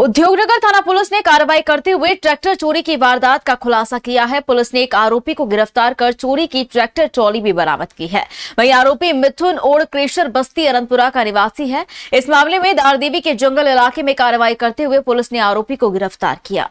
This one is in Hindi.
उद्योगनगर थाना पुलिस ने कार्रवाई करते हुए ट्रैक्टर चोरी की वारदात का खुलासा किया है पुलिस ने एक आरोपी को गिरफ्तार कर चोरी की ट्रैक्टर ट्रॉली भी बरामद की है वहीं आरोपी मिथुन ओड़ क्रेशर बस्ती अनंतपुरा का निवासी है इस मामले में दारदेवी के जंगल इलाके में कार्रवाई करते हुए पुलिस ने आरोपी को गिरफ्तार किया